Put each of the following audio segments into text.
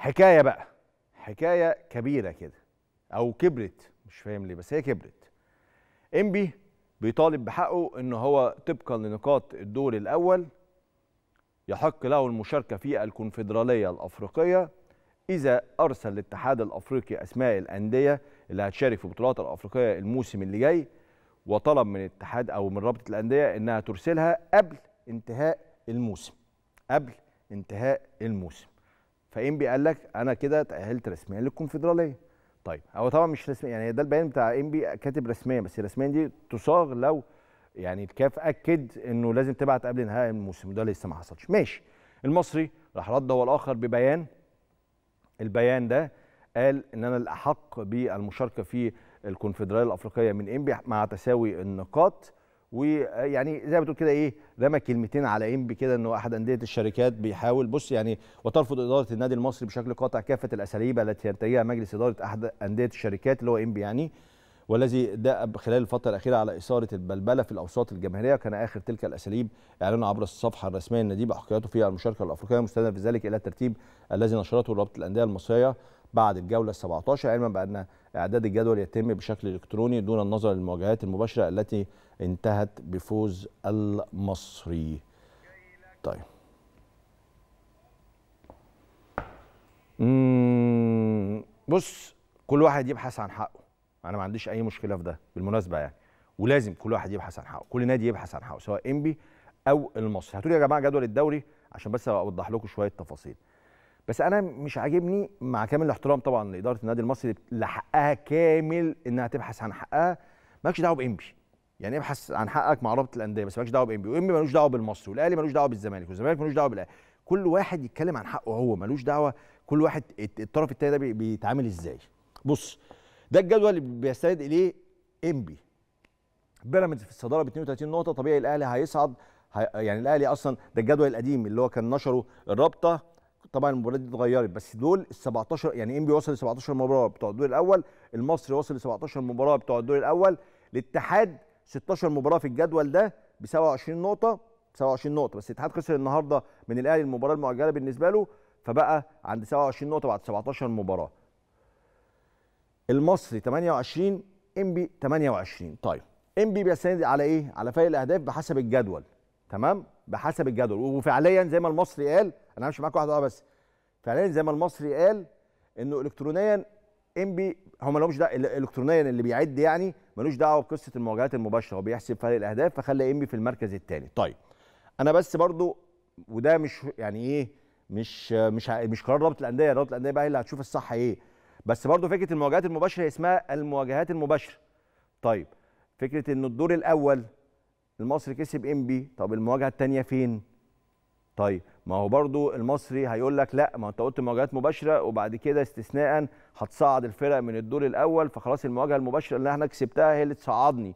حكايه بقى حكايه كبيره كده او كبرت مش فاهم ليه بس هي كبرت انبي بيطالب بحقه ان هو طبقا لنقاط الدور الاول يحق له المشاركه في الكونفدراليه الافريقيه اذا ارسل الاتحاد الافريقي اسماء الانديه اللي هتشارك في البطولات الافريقيه الموسم اللي جاي وطلب من الاتحاد او من رابطه الانديه انها ترسلها قبل انتهاء الموسم قبل انتهاء الموسم فانبي قال لك انا كده تاهلت رسميا للكونفدراليه طيب هو طبعا مش رسميا يعني ده البيان بتاع انبي كاتب رسميا بس رسميا دي تصاغ لو يعني الكاف اكد انه لازم تبعت قبل نهايه الموسم ده لسه ما حصلش ماشي المصري راح رد هو الاخر ببيان البيان ده قال ان انا الاحق بالمشاركه في الكونفدراليه الافريقيه من انبي مع تساوي النقاط ويعني زي ما بتقول كده ايه رمى كلمتين على انبي كده انه احد انديه الشركات بيحاول بص يعني وترفض اداره النادي المصري بشكل قاطع كافه الاساليب التي ينتهيها مجلس اداره احد انديه الشركات اللي هو انبي يعني والذي دأب خلال الفترة الأخيرة على إثارة البلبلة في الأوساط الجماهيرية كان آخر تلك الأساليب إعلانه عبر الصفحة الرسمية للنادي بحقيقته في المشاركة الأفريقية مستند في ذلك إلى الترتيب الذي نشرته رابطة الأندية المصرية بعد الجوله 17 علما بان اعداد الجدول يتم بشكل الكتروني دون النظر للمواجهات المباشره التي انتهت بفوز المصري. طيب. بص كل واحد يبحث عن حقه انا ما عنديش اي مشكله في ده بالمناسبه يعني ولازم كل واحد يبحث عن حقه كل نادي يبحث عن حقه سواء انبي او المصري هاتوا لي يا جماعه جدول الدوري عشان بس اوضح لكم شويه تفاصيل بس انا مش عاجبني مع كامل الاحترام طبعا لاداره النادي المصري اللي حقها كامل انها تبحث عن حقها مالكش دعوه بانبي يعني ابحث عن حقك مع رابطه الانديه بس مالكش دعوه بانبي وانبي ملوش دعوه بالمصري والاهلي ملوش دعوه بالزمالك والزمالك ملوش دعوه بالاهلي كل واحد يتكلم عن حقه هو ملوش دعوه كل واحد الطرف الثاني ده بيتعامل ازاي بص ده الجدول اللي بيستند اليه انبي بيراميدز في الصداره ب 32 نقطه طبيعي الاهلي هيصعد يعني الاهلي اصلا ده الجدول القديم اللي هو كان نشره الرابطه طبعا المباريات دي اتغيرت بس دول ال 17 يعني انبي وصل ل 17 مباراه بتوع الدور الاول المصري وصل ل 17 مباراه بتوع الدور الاول الاتحاد 16 مباراه في الجدول ده ب 27 نقطه 27 نقطه بس الاتحاد خسر النهارده من الاهلي المباراه المؤجله بالنسبه له فبقى عند 27 نقطه بعد 17 مباراه المصري 28 انبي 28 طيب انبي بيستند على ايه على فرق الاهداف بحسب الجدول تمام بحسب الجدول وفعليا زي ما المصري قال انا همشي معاك واحده بس فعليا زي ما المصري قال انه الكترونيا انبي هم مالهمش دعوه الكترونيا اللي بيعد يعني ملوش دعوه بقصه المواجهات المباشره هو بيحسب فرق الاهداف فخلى انبي في المركز الثاني طيب انا بس برضو وده مش يعني ايه مش مش مش قرار رابط الانديه رابط الانديه بقى هي اللي هتشوف الصح ايه بس برضو فكره المواجهات المباشره اسمها المواجهات المباشره طيب فكره ان الدور الاول المصري كسب انبي طب المواجهه الثانيه فين طيب ما هو برضو المصري هيقول لك لا ما انت قلت مواجهات مباشره وبعد كده استثناء هتصعد الفرق من الدور الاول فخلاص المواجهه المباشره اللي انا كسبتها هي اللي تصعدني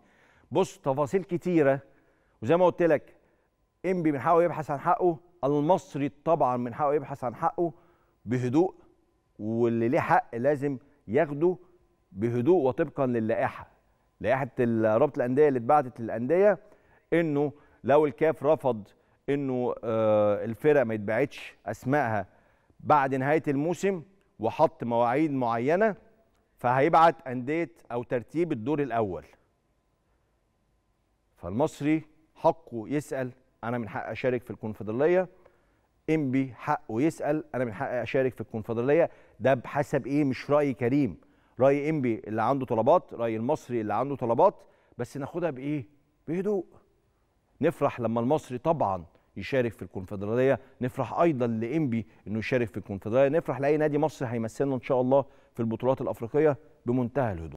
بص تفاصيل كتيره وزي ما قلت لك انبي بي حقه يبحث عن حقه المصري طبعا بنحاول يبحث عن حقه بهدوء واللي ليه حق لازم ياخده بهدوء وطبقا للائحه لائحه رابطه الانديه اللي اتبعتت للانديه انه لو الكاف رفض انه آه، الفرق ما يتبعتش اسمائها بعد نهايه الموسم وحط مواعيد معينه فهيبعت انديه او ترتيب الدور الاول فالمصري حقه يسال انا من حقي اشارك في الكونفدراليه انبي حقه يسال انا من حقي اشارك في الكونفدراليه ده بحسب ايه مش راي كريم راي انبي اللي عنده طلبات راي المصري اللي عنده طلبات بس ناخدها بايه بهدوء نفرح لما المصري طبعا يشارك في الكونفدراليه نفرح ايضا لانبي انه يشارك في الكونفدراليه نفرح لاي نادي مصري هيمثلنا ان شاء الله في البطولات الافريقيه بمنتهى الهدوء